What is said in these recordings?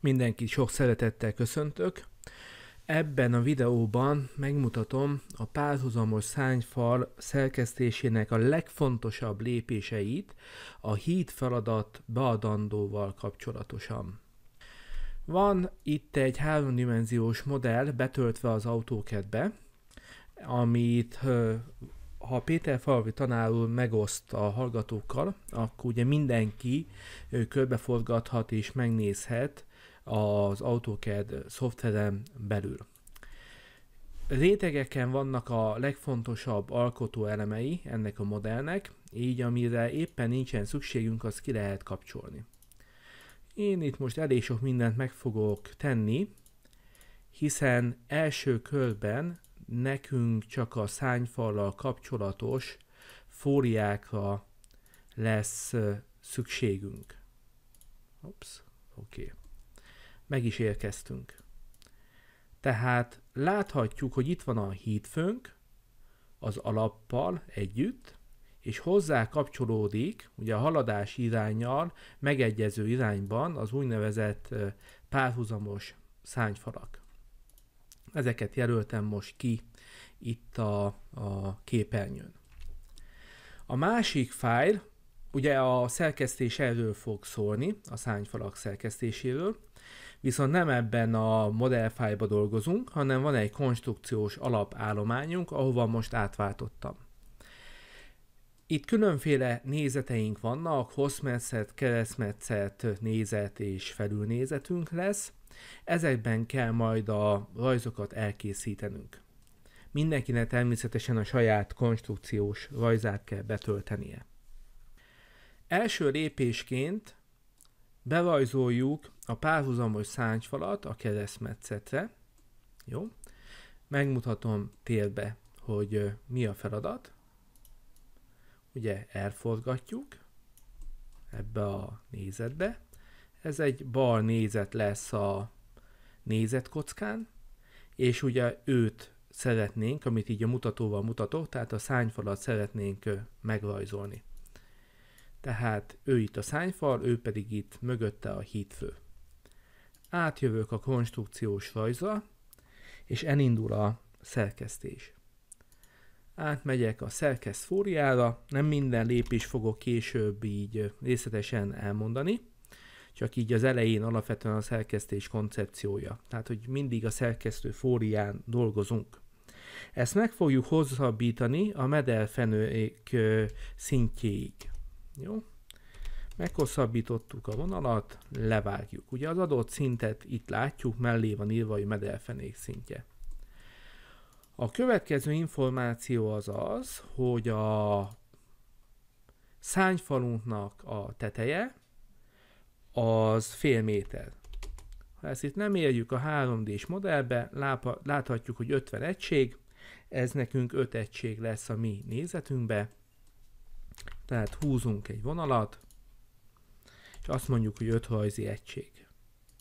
Mindenkit sok szeretettel köszöntök. Ebben a videóban megmutatom a párhuzamos szányfal szerkesztésének a legfontosabb lépéseit a híd feladat beadandóval kapcsolatosan. Van itt egy háromdimenziós modell betöltve az autókedbe, amit ha Péter Falvi tanár úr megoszt a hallgatókkal, akkor ugye mindenki körbeforgathat és megnézhet az AutoCAD szoftveren belül. Rétegeken vannak a legfontosabb alkotó elemei ennek a modellnek, így amire éppen nincsen szükségünk, azt ki lehet kapcsolni. Én itt most elég sok mindent meg fogok tenni, hiszen első körben nekünk csak a szányfallal kapcsolatos fóriákra lesz szükségünk. Oops meg is érkeztünk. Tehát láthatjuk, hogy itt van a hídfőnk az alappal együtt, és hozzá kapcsolódik, ugye a haladás irányjal megegyező irányban az úgynevezett párhuzamos szányfalak. Ezeket jelöltem most ki itt a, a képernyőn. A másik fájl, ugye a szerkesztés erről fog szólni, a szányfalak szerkesztéséről, viszont nem ebben a modellfájba dolgozunk, hanem van egy konstrukciós alapállományunk, ahova most átváltottam. Itt különféle nézeteink vannak, hosszmetszet, keresztmetszet, nézet és felülnézetünk lesz. Ezekben kell majd a rajzokat elkészítenünk. Mindenkinek természetesen a saját konstrukciós rajzát kell betöltenie. Első lépésként berajzoljuk a párhuzamos szányfalat a keresztmetszetre, jó? Megmutatom térbe, hogy mi a feladat. Ugye elforgatjuk ebbe a nézetbe. Ez egy bal nézet lesz a nézetkockán, és ugye őt szeretnénk, amit így a mutatóval mutatok, tehát a szányfalat szeretnénk megrajzolni. Tehát ő itt a szányfal, ő pedig itt mögötte a hídfő átjövök a konstrukciós rajzra, és elindul a szerkesztés. Átmegyek a szerkeszt fóriára, nem minden lépés fogok később így részletesen elmondani, csak így az elején alapvetően a szerkesztés koncepciója. Tehát, hogy mindig a szerkesztő fórián dolgozunk. Ezt meg fogjuk hozzabítani a medelfenőék szintjéig. Jó? Meghosszabbítottuk a vonalat, levágjuk. Ugye az adott szintet itt látjuk, mellé van írva, hogy medelfenék szintje. A következő információ az az, hogy a szányfalunknak a teteje az fél méter. Ha ezt itt nem érjük a 3D-s modellbe, láthatjuk, hogy 50 egység, ez nekünk 5 egység lesz a mi nézetünkbe. Tehát húzunk egy vonalat, és azt mondjuk, hogy 5 egység.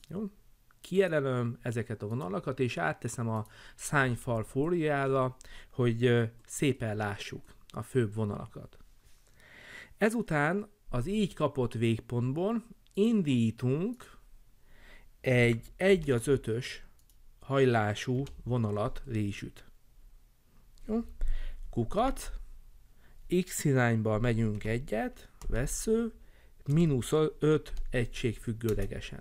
Jó? Kijelölöm ezeket a vonalakat, és átteszem a szányfal fóliára, hogy szépen lássuk a főbb vonalakat. Ezután az így kapott végpontból indítunk egy 1 az 5-ös hajlású vonalat résüt. Jó? Kukat, x irányba megyünk egyet, vesző, mínusz 5 egység függőlegesen.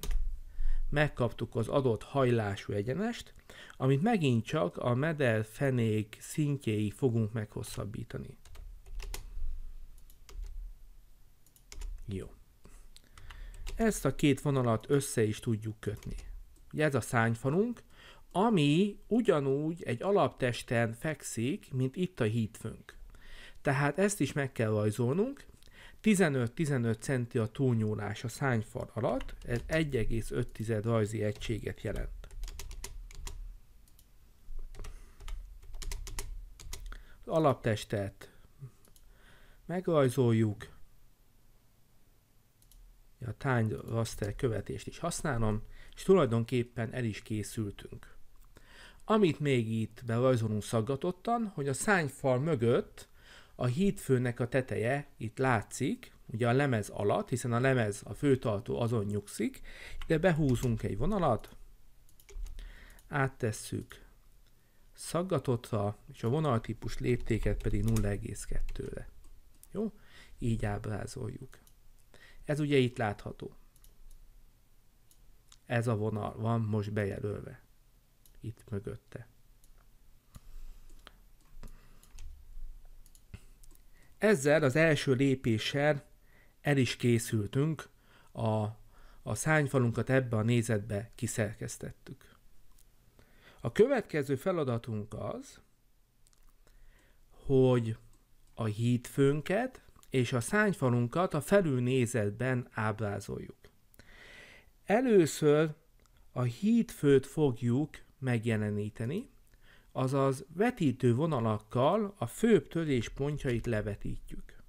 Megkaptuk az adott hajlású egyenest, amit megint csak a fenék szintjéig fogunk meghosszabbítani. Jó. Ezt a két vonalat össze is tudjuk kötni. Ugye ez a szányfalunk, ami ugyanúgy egy alaptesten fekszik, mint itt a hídfőnk. Tehát ezt is meg kell rajzolnunk, 15-15 centi a túlnyúlás a szányfal alatt, ez 1,5 rajzi egységet jelent. Az alaptestet megrajzoljuk, a tány raster követést is használom, és tulajdonképpen el is készültünk. Amit még itt berajzolunk szaggatottan, hogy a szányfal mögött a hídfőnek a teteje itt látszik, ugye a lemez alatt, hiszen a lemez, a főtartó azon nyugszik, de behúzunk egy vonalat, áttesszük szaggatotra, és a vonaltípus léptéket pedig 0,2-re. Jó? Így ábrázoljuk. Ez ugye itt látható. Ez a vonal van most bejelölve. Itt mögötte. Ezzel az első lépéssel el is készültünk, a, a szányfalunkat ebbe a nézetbe kiszerkesztettük. A következő feladatunk az, hogy a hídfőnket és a szányfalunkat a felülnézetben ábrázoljuk. Először a hídfőt fogjuk megjeleníteni, azaz vetítő vonalakkal a főbb törés pontjait levetítjük.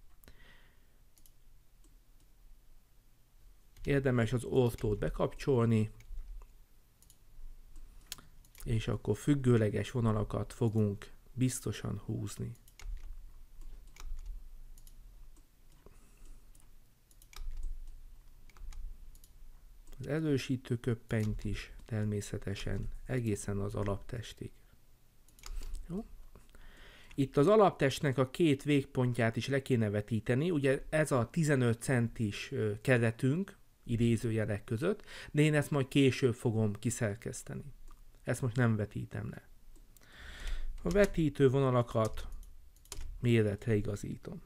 Érdemes az ortót bekapcsolni, és akkor függőleges vonalakat fogunk biztosan húzni. Az erősítő köppenyt is természetesen egészen az alaptestig. Itt az alaptestnek a két végpontját is le kéne vetíteni, ugye ez a 15 centis keretünk, idézőjelek között, de én ezt majd később fogom kiszerkeszteni. Ezt most nem vetítem le. A vetítő vonalakat méretre igazítom.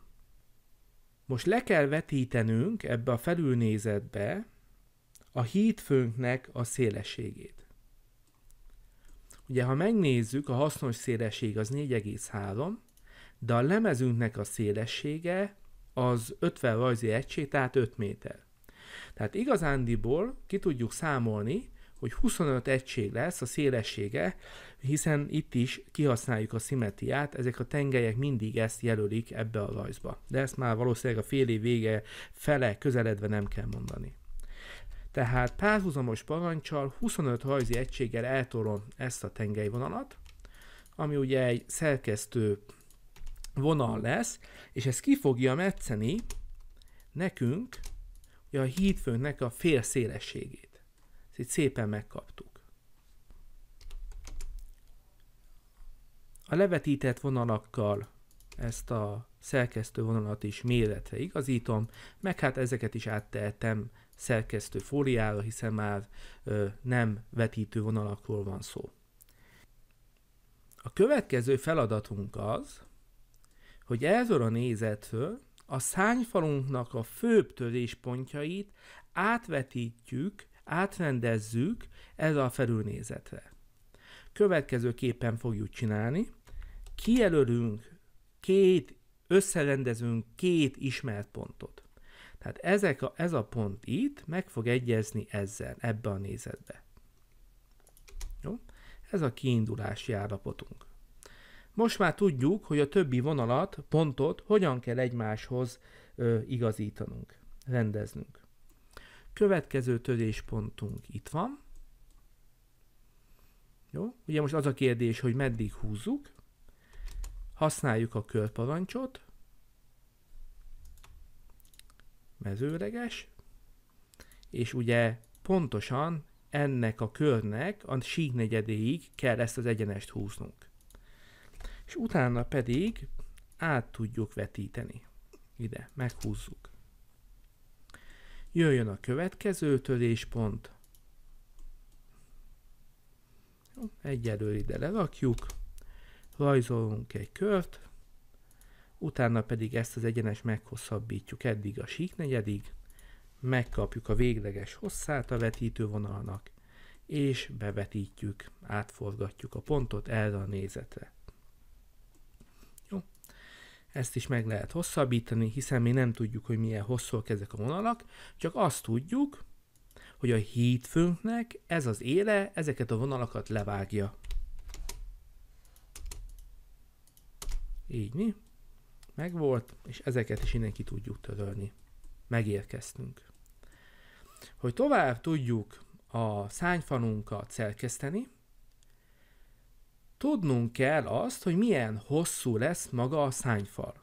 Most le kell vetítenünk ebbe a felülnézetbe a hídfőnknek a szélességét. Ugye, ha megnézzük, a hasznos szélesség az 4,3, de a lemezünknek a szélessége az 50 rajzi egység, tehát 5 méter. Tehát igazándiból ki tudjuk számolni, hogy 25 egység lesz a szélessége, hiszen itt is kihasználjuk a szimetriát, ezek a tengelyek mindig ezt jelölik ebbe a rajzba. De ezt már valószínűleg a fél év vége fele közeledve nem kell mondani. Tehát párhuzamos parancsal 25 hajzi egységgel eltorom ezt a tengelyvonalat, ami ugye egy szerkesztő vonal lesz, és ez ki fogja metszeni nekünk a hídfőnknek a fél szélességét. Ezt itt szépen megkaptuk. A levetített vonalakkal ezt a szerkesztő vonalat is méretre igazítom, meg hát ezeket is áttehetem szerkesztő fóliára, hiszen már nem vetítő vonalakról van szó. A következő feladatunk az, hogy erről a nézetről a szányfalunknak a főbb töréspontjait átvetítjük, átrendezzük ez a felülnézetre. Következőképpen fogjuk csinálni. Kijelölünk két, összerendezünk két ismert pontot. Tehát ezek a, ez a pont itt meg fog egyezni ezzel, ebbe a nézetbe. Jó? Ez a kiindulási állapotunk. Most már tudjuk, hogy a többi vonalat, pontot hogyan kell egymáshoz ö, igazítanunk, rendeznünk. Következő töréspontunk itt van. Jó? Ugye most az a kérdés, hogy meddig húzzuk. Használjuk a körparancsot. mezőleges, és ugye pontosan ennek a körnek a negyedéig kell ezt az egyenest húznunk. És utána pedig át tudjuk vetíteni. Ide, meghúzzuk. Jöjjön a következő töréspont. Egyelőre ide lerakjuk. Rajzolunk egy kört utána pedig ezt az egyenes meghosszabbítjuk eddig a sík negyedig, megkapjuk a végleges hosszát a vetítővonalnak, és bevetítjük, átforgatjuk a pontot erre a nézetre. Jó. Ezt is meg lehet hosszabbítani, hiszen mi nem tudjuk, hogy milyen hosszúak ezek a vonalak, csak azt tudjuk, hogy a hídfőnknek ez az éle ezeket a vonalakat levágja. Így mi? megvolt, és ezeket is innen ki tudjuk törölni. Megérkeztünk. Hogy tovább tudjuk a szányfalunkat szerkeszteni, tudnunk kell azt, hogy milyen hosszú lesz maga a szányfal.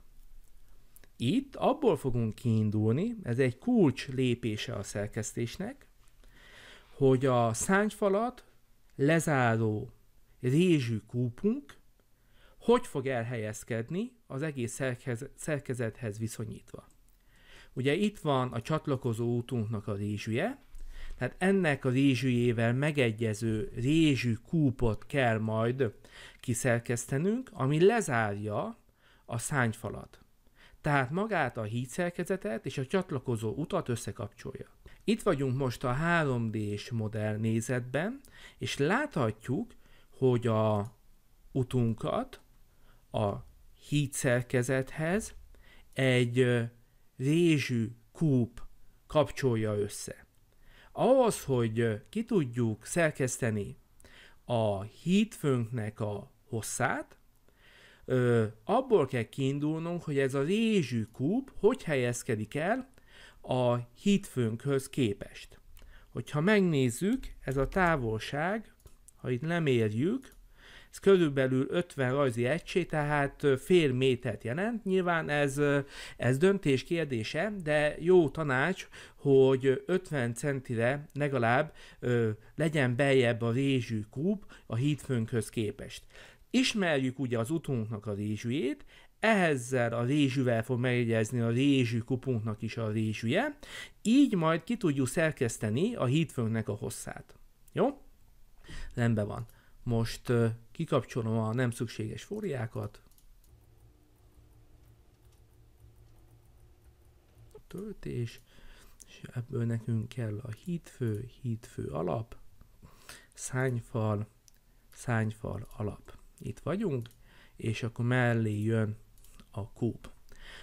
Itt abból fogunk kiindulni, ez egy kulcs lépése a szerkesztésnek, hogy a szányfalat lezáró rézsű kúpunk hogy fog elhelyezkedni az egész szerkezethez viszonyítva. Ugye itt van a csatlakozó útunknak a rézsüje, tehát ennek a rézsüjével megegyező rézsű kúpot kell majd kiszerkesztenünk, ami lezárja a szányfalat. Tehát magát a hídszerkezetet és a csatlakozó utat összekapcsolja. Itt vagyunk most a 3D-s modell nézetben, és láthatjuk, hogy a utunkat a hídszerkezethez egy rézsű kúp kapcsolja össze. Ahhoz, hogy ki tudjuk szerkeszteni a hídfőnknek a hosszát, abból kell kiindulnunk, hogy ez a rézsű kúp hogy helyezkedik el a hídfőnkhöz képest. Hogyha megnézzük, ez a távolság, ha itt lemérjük, ez körülbelül 50 rajzi egység, tehát fél métert jelent. Nyilván ez, ez döntés kérdése, de jó tanács, hogy 50 centire legalább ö, legyen beljebb a rézsű kúp a hídfőnkhöz képest. Ismerjük ugye az utunknak a rézsűjét, ezzel a rézsűvel fog megjegyezni a rézsű kupunknak is a rézsűje, így majd ki tudjuk szerkeszteni a hídfőnknek a hosszát. Jó? Rendben van. Most kikapcsolom a nem szükséges fóliákat, töltés, és ebből nekünk kell a hídfő, hídfő alap, szányfal, szányfal alap. Itt vagyunk, és akkor mellé jön a kúp.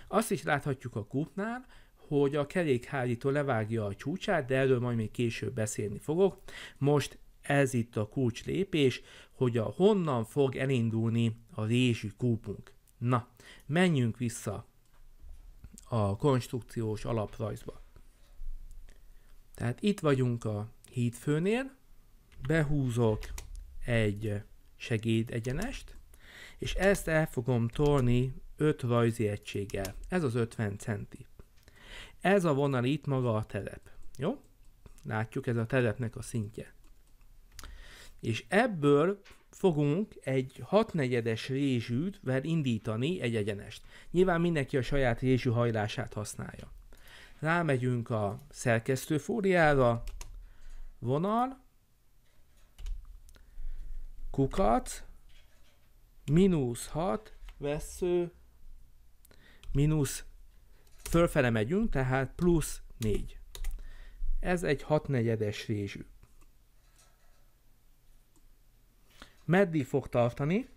Azt is láthatjuk a kúpnál, hogy a kerékhárító levágja a csúcsát, de erről majd még később beszélni fogok. Most ez itt a kulcs lépés, hogy a honnan fog elindulni a résű kúpunk. Na, menjünk vissza a konstrukciós alaprajzba. Tehát itt vagyunk a hídfőnél, behúzok egy segéd egyenest, és ezt el fogom tolni 5 rajzi egységgel. Ez az 50 centi. Ez a vonal itt maga a terep. Jó? Látjuk, ez a terepnek a szintje és ebből fogunk egy hatnegyedes rézsűvel indítani egy egyenest. Nyilván mindenki a saját rézsű hajlását használja. Rámegyünk a fóliára, vonal, kukat, mínusz 6, vesző, mínusz, fölfele megyünk, tehát plusz 4. Ez egy hatnegyedes rézsű. meddig fog tartani.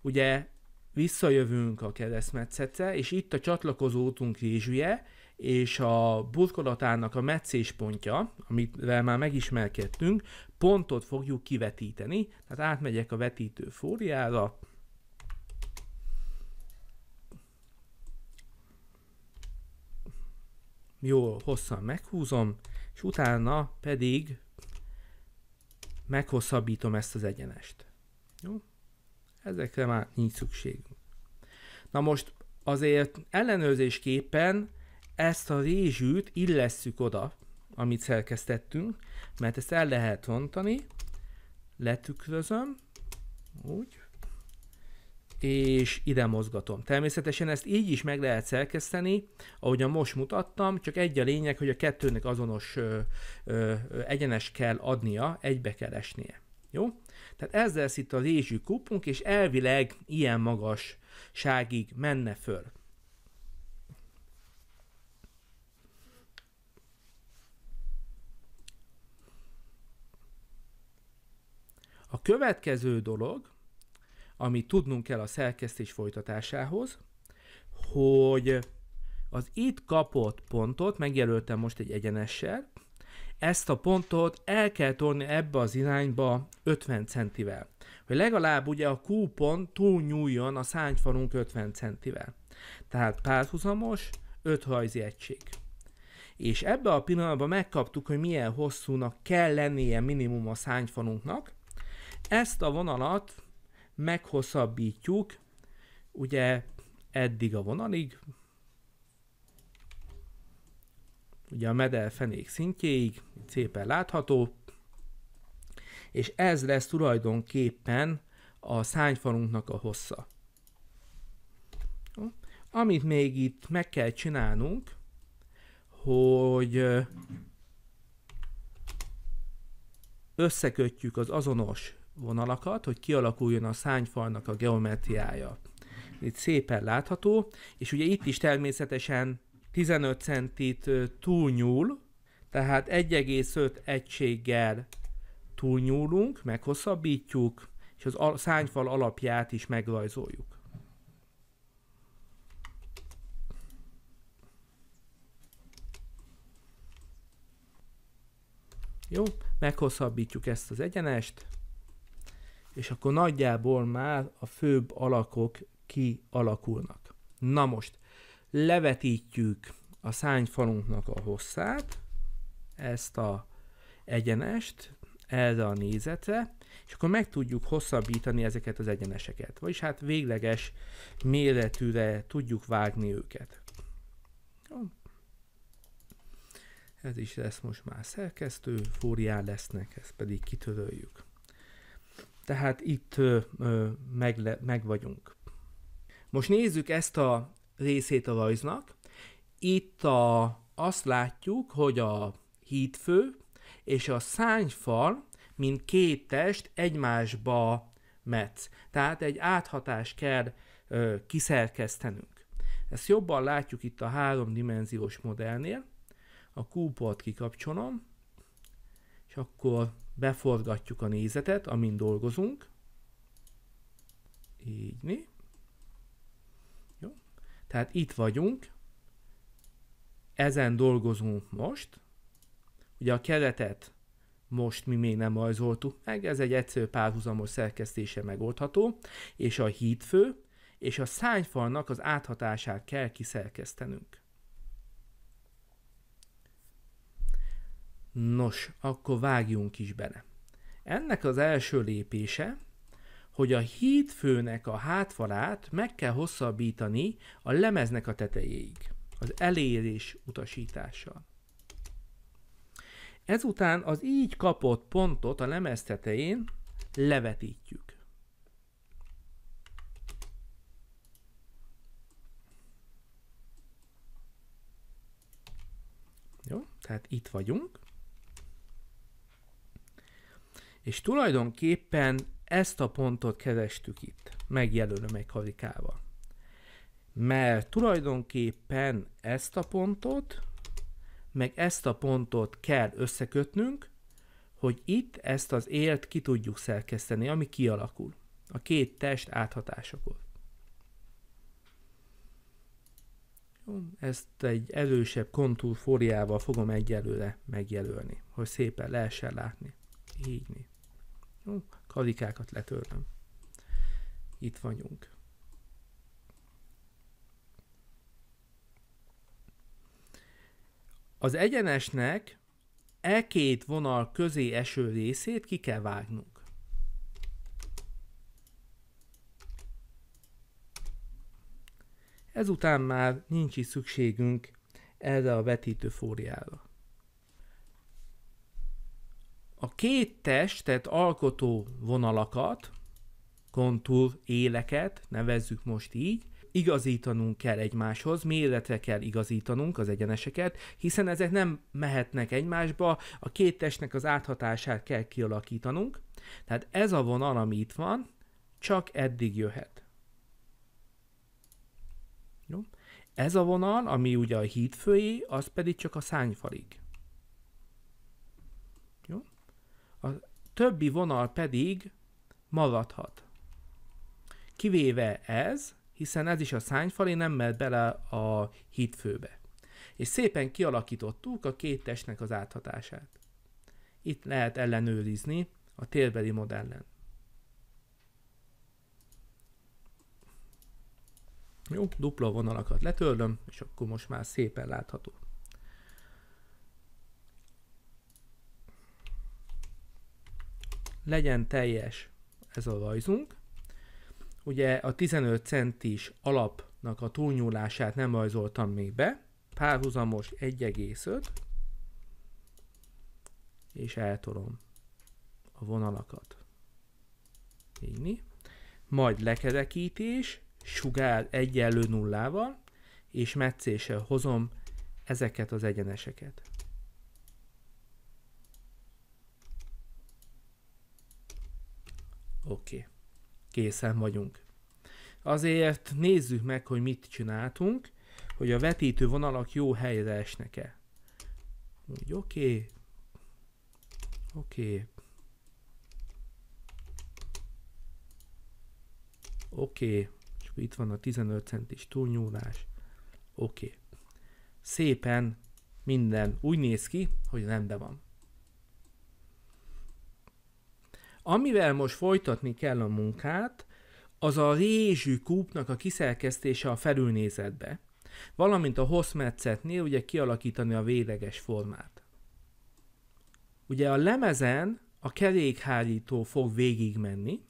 Ugye visszajövünk a keresztmetszete, és itt a csatlakozó útunk rézsüje, és a burkolatának a meccéspontja, amivel már megismerkedtünk, pontot fogjuk kivetíteni, tehát átmegyek a vetítő fóliára. Jó, hosszan meghúzom, és utána pedig meghosszabbítom ezt az egyenest. Jó? Ezekre már nincs szükségünk. Na most azért ellenőrzésképpen ezt a rézsűt illesszük oda, amit szerkesztettünk, mert ezt el lehet rontani, letükrözöm, úgy, és ide mozgatom. Természetesen ezt így is meg lehet szerkeszteni, ahogyan most mutattam, csak egy a lényeg, hogy a kettőnek azonos ö, ö, egyenes kell adnia, egybe kell esnie. Jó? Tehát ez lesz itt a lézsű kupunk, és elvileg ilyen magas ságig menne föl. A következő dolog, amit tudnunk kell a szerkesztés folytatásához, hogy az itt kapott pontot, megjelöltem most egy egyenessel, ezt a pontot el kell tolni ebbe az irányba 50 centivel, hogy legalább ugye a Q pont túlnyúljon a szányfalunk 50 centivel. Tehát párhuzamos, 5 hajzi egység. És ebbe a pillanatban megkaptuk, hogy milyen hosszúnak kell lennie minimum a szányfalunknak. Ezt a vonalat meghosszabbítjuk, ugye eddig a vonalig, ugye a medelfenék szintjéig, szépen látható, és ez lesz tulajdonképpen a szányfalunknak a hossza. Amit még itt meg kell csinálnunk, hogy összekötjük az azonos vonalakat, hogy kialakuljon a szányfalnak a geometriája. Itt szépen látható, és ugye itt is természetesen 15 centit túlnyúl, tehát 1,5 egységgel túlnyúlunk, meghosszabbítjuk, és az al- szányfal alapját is megrajzoljuk. Jó, meghosszabbítjuk ezt az egyenest, és akkor nagyjából már a főbb alakok kialakulnak. Na most, levetítjük a szányfalunknak a hosszát, ezt a egyenest, erre a nézetre, és akkor meg tudjuk hosszabbítani ezeket az egyeneseket, vagyis hát végleges méretűre tudjuk vágni őket. Ez is lesz most már szerkesztő, fórián lesznek, ezt pedig kitöröljük. Tehát itt ö, ö, meg, meg vagyunk. Most nézzük ezt a részét a rajznak. Itt a, azt látjuk, hogy a hídfő és a szányfal, mint két test egymásba metsz. Tehát egy áthatást kell ö, kiszerkesztenünk. Ezt jobban látjuk itt a háromdimenziós modellnél. A kúpot kikapcsolom, és akkor beforgatjuk a nézetet, amin dolgozunk. Így né. Jó. Tehát itt vagyunk, ezen dolgozunk most. Ugye a keretet most mi még nem rajzoltuk meg, ez egy egyszerű párhuzamos szerkesztése megoldható, és a hídfő és a szányfalnak az áthatását kell kiszerkesztenünk. Nos, akkor vágjunk is bele. Ennek az első lépése, hogy a hídfőnek a hátfalát meg kell hosszabbítani a lemeznek a tetejéig, az elérés utasítással. Ezután az így kapott pontot a lemez tetején levetítjük. Jó, tehát itt vagyunk. És tulajdonképpen ezt a pontot kerestük itt, megjelölöm egy karikával. Mert tulajdonképpen ezt a pontot, meg ezt a pontot kell összekötnünk, hogy itt ezt az élt ki tudjuk szerkeszteni, ami kialakul a két test áthatásakor. Jó, ezt egy erősebb kontúrfóriával fogom egyelőre megjelölni, hogy szépen lehessen látni. Így. Hm, kalikákat letörlöm. Itt vagyunk. Az egyenesnek e két vonal közé eső részét ki kell vágnunk. Ezután már nincs is szükségünk erre a vetítő fóriára a két testet alkotó vonalakat, kontúr éleket, nevezzük most így, igazítanunk kell egymáshoz, méretre kell igazítanunk az egyeneseket, hiszen ezek nem mehetnek egymásba, a két testnek az áthatását kell kialakítanunk. Tehát ez a vonal, ami itt van, csak eddig jöhet. Jó? Ez a vonal, ami ugye a híd fői, az pedig csak a szányfalig. A többi vonal pedig maradhat. Kivéve ez, hiszen ez is a szányfalé nem mehet bele a hídfőbe. És szépen kialakítottuk a két testnek az áthatását. Itt lehet ellenőrizni a térbeli modellen. Jó, dupla vonalakat letörlöm, és akkor most már szépen látható. legyen teljes ez a rajzunk. Ugye a 15 centis alapnak a túlnyúlását nem rajzoltam még be, párhuzamos 1,5, és eltolom a vonalakat. Így. Majd lekerekítés, sugár egyenlő nullával, és meccéssel hozom ezeket az egyeneseket. Oké, okay. készen vagyunk. Azért nézzük meg, hogy mit csináltunk, hogy a vetítő vonalak jó helyre esnek-e. Úgy oké, okay. oké, okay. oké, okay. és akkor itt van a 15 centis túlnyúlás, oké. Okay. Szépen minden úgy néz ki, hogy rendben van. Amivel most folytatni kell a munkát, az a rézsű kúpnak a kiszerkesztése a felülnézetbe, valamint a hosszmetszetnél ugye kialakítani a véleges formát. Ugye a lemezen a kerékhárító fog végigmenni,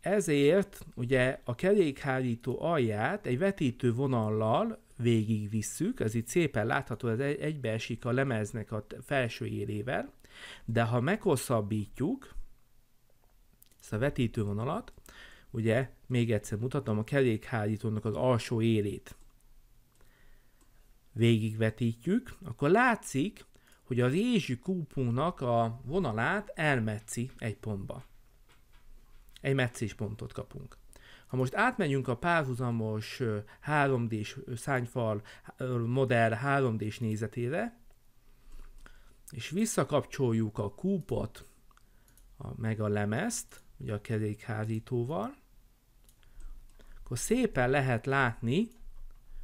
ezért ugye a kerékhárító alját egy vetítő vonallal végigvisszük, ez itt szépen látható, ez egybeesik a lemeznek a felső élével, de ha meghosszabbítjuk, ezt a vetítővonalat, ugye még egyszer mutatom, a kerékhárítónak az alsó élét végigvetítjük, akkor látszik, hogy a rézsű kúpónak a vonalát elmetszi egy pontba. Egy meccés pontot kapunk. Ha most átmegyünk a párhuzamos 3D-s szányfal modell 3D-s nézetére, és visszakapcsoljuk a kúpot, a, meg a lemezt, ugye a kerékhárítóval, akkor szépen lehet látni,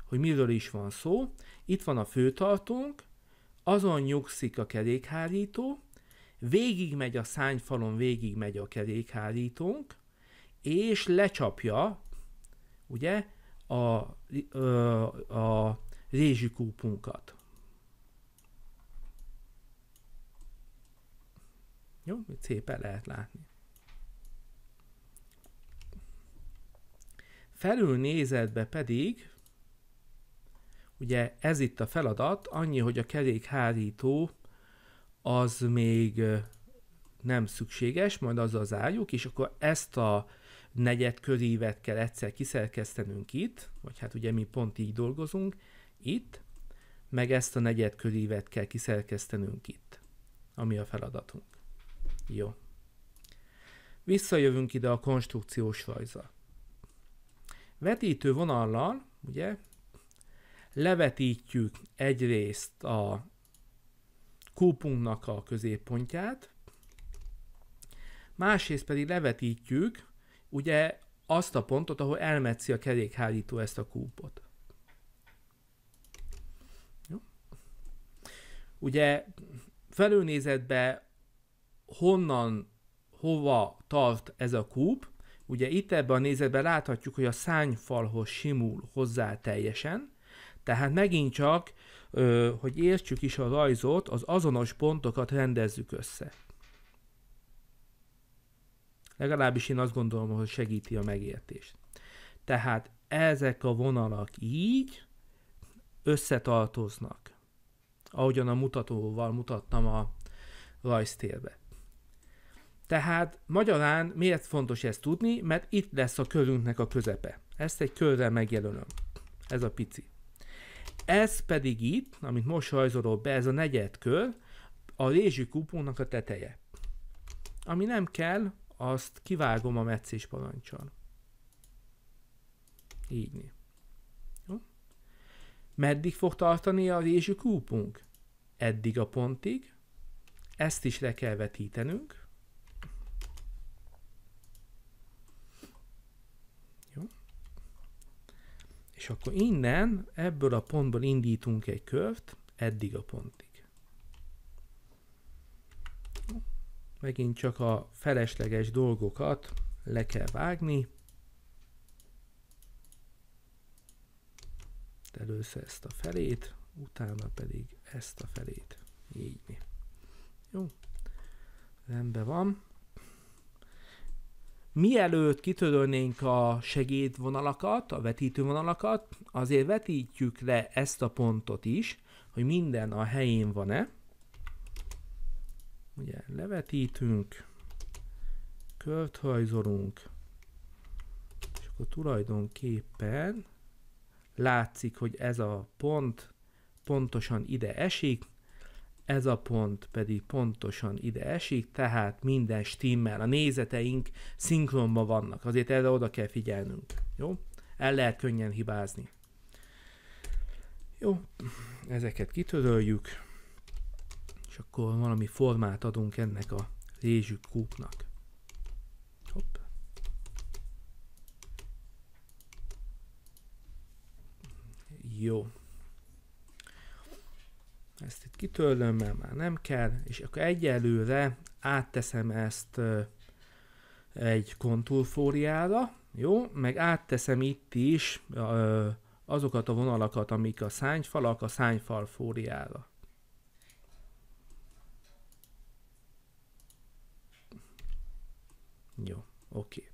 hogy miről is van szó. Itt van a főtartónk, azon nyugszik a kerékhárító, végig megy a szányfalon, végig megy a kerékhárítónk, és lecsapja, ugye, a, ö, a rézsikúpunkat. Jó, szépen lehet látni. felülnézetbe pedig, ugye ez itt a feladat, annyi, hogy a kerékhárító az még nem szükséges, majd azzal zárjuk, és akkor ezt a negyedkörívet kell egyszer kiszerkesztenünk itt, vagy hát ugye mi pont így dolgozunk itt, meg ezt a negyedkörívet kell kiszerkesztenünk itt, ami a feladatunk. Jó. Visszajövünk ide a konstrukciós rajzra. Vetítő vonallal, ugye, levetítjük egyrészt a kúpunknak a középpontját, másrészt pedig levetítjük ugye azt a pontot, ahol elmetszi a kerékhárító ezt a kúpot. Jó. Ugye felülnézetbe honnan, hova tart ez a kúp, Ugye itt ebben a nézetben láthatjuk, hogy a szányfalhoz simul hozzá teljesen, tehát megint csak, hogy értsük is a rajzot, az azonos pontokat rendezzük össze. Legalábbis én azt gondolom, hogy segíti a megértést. Tehát ezek a vonalak így összetartoznak, ahogyan a mutatóval mutattam a rajztérbe. Tehát magyarán miért fontos ezt tudni? Mert itt lesz a körünknek a közepe. Ezt egy körrel megjelölöm. Ez a pici. Ez pedig itt, amit most rajzolok be, ez a negyed kör, a rézsi kupónak a teteje. Ami nem kell, azt kivágom a meccés parancsal. Így. Jó? Meddig fog tartani a rézsi kúpunk? Eddig a pontig. Ezt is le kell vetítenünk. És akkor innen, ebből a pontból indítunk egy kört, eddig a pontig. Megint csak a felesleges dolgokat le kell vágni. Először ezt a felét, utána pedig ezt a felét. Így mi. Jó. Rendben van. Mielőtt kitörölnénk a segédvonalakat, a vetítővonalakat, azért vetítjük le ezt a pontot is, hogy minden a helyén van-e. Ugye levetítünk, költhajzolunk, és akkor tulajdonképpen látszik, hogy ez a pont pontosan ide esik, ez a pont pedig pontosan ide esik, tehát minden stimmel, a nézeteink szinkronban vannak, azért erre oda kell figyelnünk, jó? El lehet könnyen hibázni. Jó, ezeket kitöröljük, és akkor valami formát adunk ennek a rézsükúknak. Hopp. Jó ezt itt kitöldöm, mert már nem kell, és akkor egyelőre átteszem ezt egy kontúrfóriára, jó, meg átteszem itt is azokat a vonalakat, amik a szányfalak, a szányfal fóriára. Jó, oké.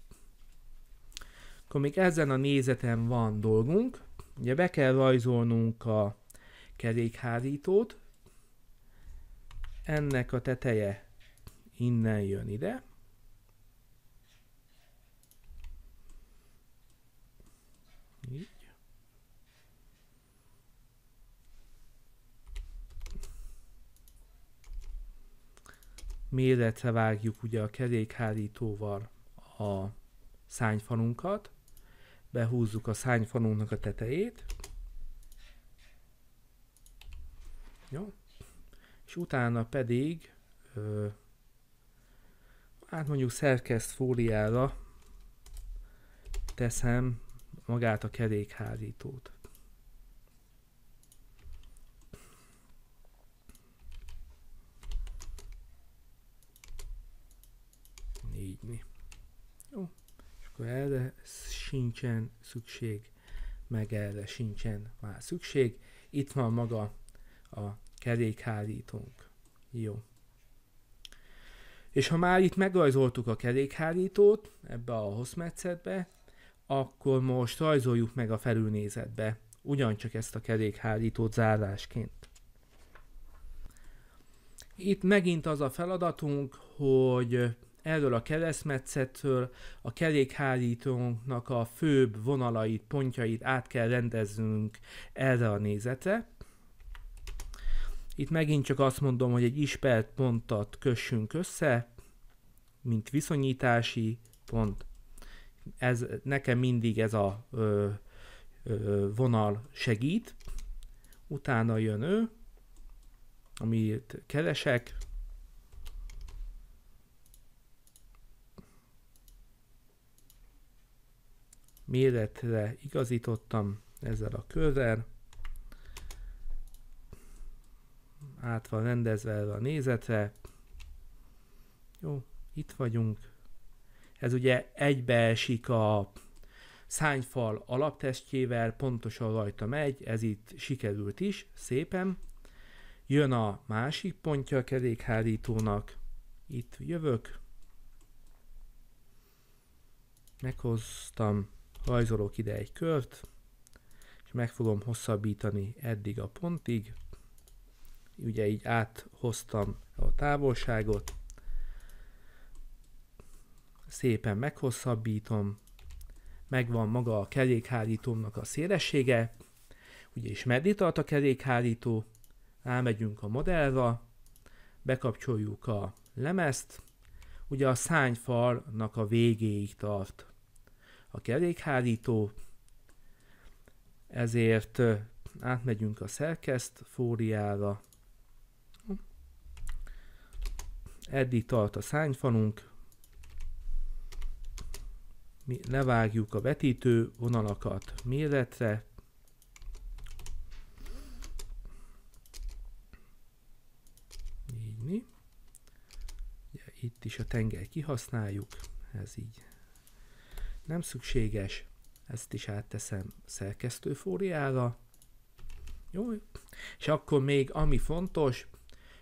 Akkor még ezen a nézeten van dolgunk. Ugye be kell rajzolnunk a kerékhárítót, ennek a teteje innen jön ide. Így. Méretre vágjuk ugye a kerékhárítóval a szányfalunkat, behúzzuk a szányfalunknak a tetejét. Jó és utána pedig hát mondjuk szerkeszt fóliára teszem magát a kerékhárítót. Így. Jó. És akkor erre sincsen szükség, meg erre sincsen már szükség. Itt van maga a kerékhárítónk. Jó. És ha már itt megrajzoltuk a kerékhárítót ebbe a hosszmetszetbe, akkor most rajzoljuk meg a felülnézetbe ugyancsak ezt a kerékhárítót zárásként. Itt megint az a feladatunk, hogy erről a keresztmetszettől a kerékhárítónknak a főbb vonalait, pontjait át kell rendeznünk erre a nézetre, itt megint csak azt mondom, hogy egy ispelt pontot kössünk össze, mint viszonyítási pont. Ez nekem mindig ez a ö, ö, vonal segít. Utána jön ő, amit keresek, méretre igazítottam ezzel a körrel. át van rendezve erre a nézetre. Jó, itt vagyunk. Ez ugye egybeesik a szányfal alaptestjével, pontosan rajta megy, ez itt sikerült is, szépen. Jön a másik pontja a kerékhárítónak. Itt jövök. Meghoztam, rajzolok ide egy kört, és meg fogom hosszabbítani eddig a pontig ugye így áthoztam a távolságot, szépen meghosszabbítom, megvan maga a kerékhárítómnak a szélessége, ugye is meddig tart a kerékhárító, rámegyünk a modellra, bekapcsoljuk a lemezt, ugye a szányfalnak a végéig tart a kerékhárító, ezért átmegyünk a szerkeszt fóriára, eddig tart a szányfalunk, mi levágjuk a vetítő vonalakat méretre, így, ugye itt is a tengely kihasználjuk, ez így nem szükséges, ezt is átteszem szerkesztőfóriára, jó, és akkor még ami fontos,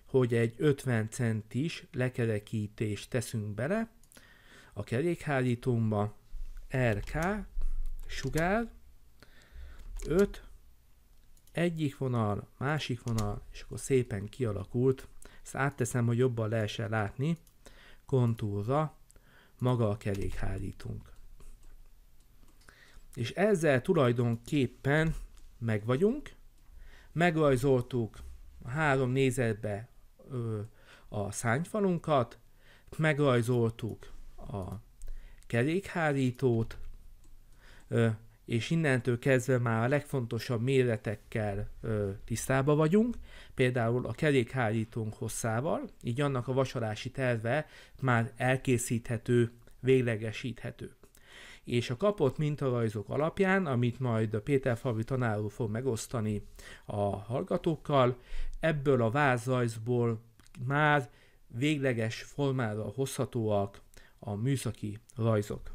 hogy egy 50 centis lekerekítést teszünk bele a kerékhárítómba, RK, sugár, 5, egyik vonal, másik vonal, és akkor szépen kialakult, ezt átteszem, hogy jobban lehessen látni, kontúrra maga a kerékhárítunk. És ezzel tulajdonképpen meg vagyunk, megrajzoltuk három nézetbe ö, a szányfalunkat, megrajzoltuk a kerékhárítót, ö, és innentől kezdve már a legfontosabb méretekkel ö, tisztába vagyunk, például a kerékhárítónk hosszával, így annak a vasarási terve már elkészíthető, véglegesíthető és a kapott mintarajzok alapján, amit majd a Péter Favi tanáró fog megosztani a hallgatókkal, ebből a vázrajzból már végleges formára hozhatóak a műszaki rajzok.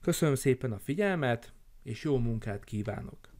Köszönöm szépen a figyelmet, és jó munkát kívánok!